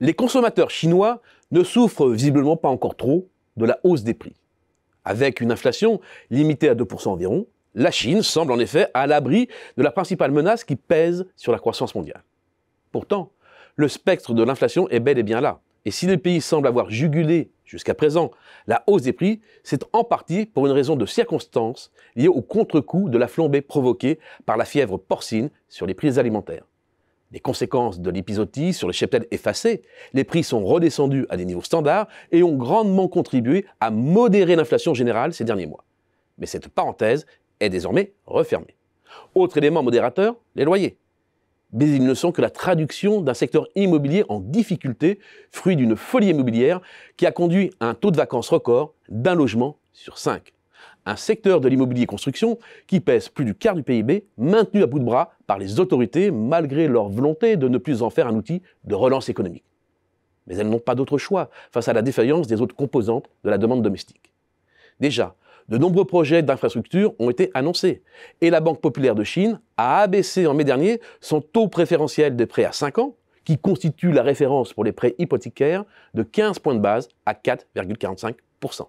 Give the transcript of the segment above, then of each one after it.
Les consommateurs chinois ne souffrent visiblement pas encore trop de la hausse des prix. Avec une inflation limitée à 2% environ, la Chine semble en effet à l'abri de la principale menace qui pèse sur la croissance mondiale. Pourtant, le spectre de l'inflation est bel et bien là. Et si les pays semblent avoir jugulé jusqu'à présent la hausse des prix, c'est en partie pour une raison de circonstance liée au contre-coup de la flambée provoquée par la fièvre porcine sur les prix alimentaires. Les conséquences de l'épisodie sur les cheptel effacés, les prix sont redescendus à des niveaux standards et ont grandement contribué à modérer l'inflation générale ces derniers mois. Mais cette parenthèse est désormais refermée. Autre élément modérateur, les loyers. Mais ils ne sont que la traduction d'un secteur immobilier en difficulté, fruit d'une folie immobilière qui a conduit à un taux de vacances record d'un logement sur cinq un secteur de l'immobilier construction qui pèse plus du quart du PIB, maintenu à bout de bras par les autorités malgré leur volonté de ne plus en faire un outil de relance économique. Mais elles n'ont pas d'autre choix face à la défaillance des autres composantes de la demande domestique. Déjà, de nombreux projets d'infrastructures ont été annoncés et la Banque populaire de Chine a abaissé en mai dernier son taux préférentiel des prêts à 5 ans, qui constitue la référence pour les prêts hypothécaires, de 15 points de base à 4,45%.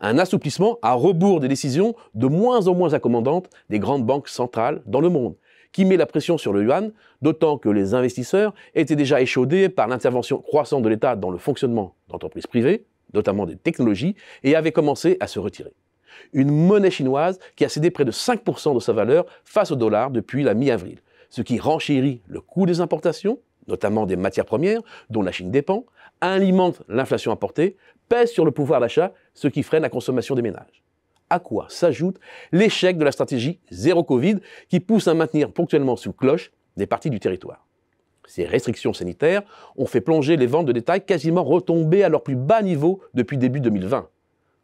Un assouplissement à rebours des décisions de moins en moins accommodantes des grandes banques centrales dans le monde, qui met la pression sur le yuan, d'autant que les investisseurs étaient déjà échaudés par l'intervention croissante de l'État dans le fonctionnement d'entreprises privées, notamment des technologies, et avaient commencé à se retirer. Une monnaie chinoise qui a cédé près de 5% de sa valeur face au dollar depuis la mi-avril, ce qui renchérit le coût des importations notamment des matières premières, dont la Chine dépend, alimente l'inflation apportée, pèse sur le pouvoir d'achat, ce qui freine la consommation des ménages. À quoi s'ajoute l'échec de la stratégie zéro Covid qui pousse à maintenir ponctuellement sous cloche des parties du territoire. Ces restrictions sanitaires ont fait plonger les ventes de détail quasiment retombées à leur plus bas niveau depuis début 2020.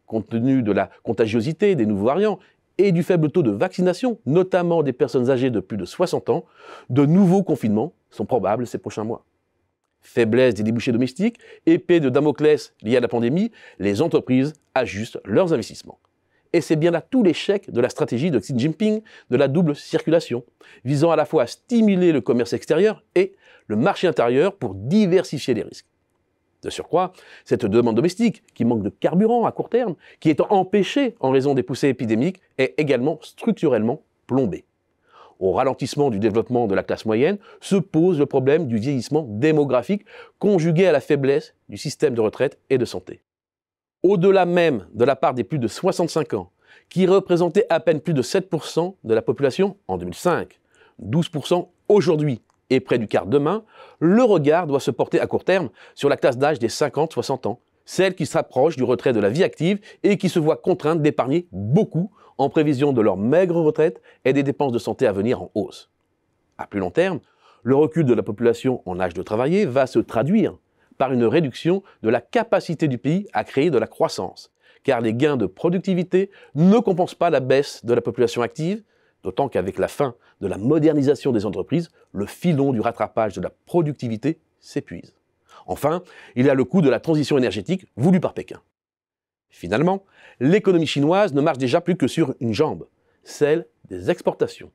Compte tenu de la contagiosité des nouveaux variants et du faible taux de vaccination, notamment des personnes âgées de plus de 60 ans, de nouveaux confinements sont probables ces prochains mois. Faiblesse des débouchés domestiques, épée de Damoclès liée à la pandémie, les entreprises ajustent leurs investissements. Et c'est bien là tout l'échec de la stratégie de Xi Jinping de la double circulation, visant à la fois à stimuler le commerce extérieur et le marché intérieur pour diversifier les risques. De surcroît, cette demande domestique, qui manque de carburant à court terme, qui est empêchée en raison des poussées épidémiques, est également structurellement plombée. Au ralentissement du développement de la classe moyenne se pose le problème du vieillissement démographique conjugué à la faiblesse du système de retraite et de santé. Au-delà même de la part des plus de 65 ans, qui représentait à peine plus de 7% de la population en 2005, 12% aujourd'hui, et près du quart demain, le regard doit se porter à court terme sur la classe d'âge des 50-60 ans, celle qui s'approche du retrait de la vie active et qui se voit contrainte d'épargner beaucoup en prévision de leur maigre retraite et des dépenses de santé à venir en hausse. À plus long terme, le recul de la population en âge de travailler va se traduire par une réduction de la capacité du pays à créer de la croissance, car les gains de productivité ne compensent pas la baisse de la population active, D'autant qu'avec la fin de la modernisation des entreprises, le filon du rattrapage de la productivité s'épuise. Enfin, il y a le coût de la transition énergétique voulue par Pékin. Finalement, l'économie chinoise ne marche déjà plus que sur une jambe, celle des exportations.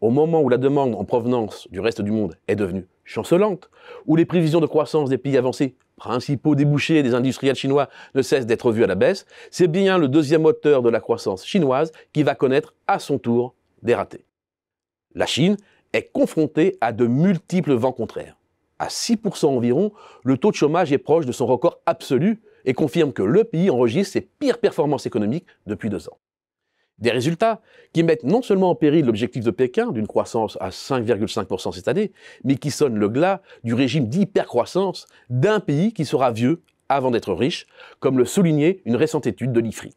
Au moment où la demande en provenance du reste du monde est devenue chancelante, où les prévisions de croissance des pays avancés, principaux débouchés des industriels chinois, ne cessent d'être vues à la baisse, c'est bien le deuxième moteur de la croissance chinoise qui va connaître à son tour des La Chine est confrontée à de multiples vents contraires. À 6% environ, le taux de chômage est proche de son record absolu et confirme que le pays enregistre ses pires performances économiques depuis deux ans. Des résultats qui mettent non seulement en péril l'objectif de Pékin d'une croissance à 5,5% cette année, mais qui sonnent le glas du régime d'hypercroissance d'un pays qui sera vieux avant d'être riche, comme le soulignait une récente étude de l'IFRI.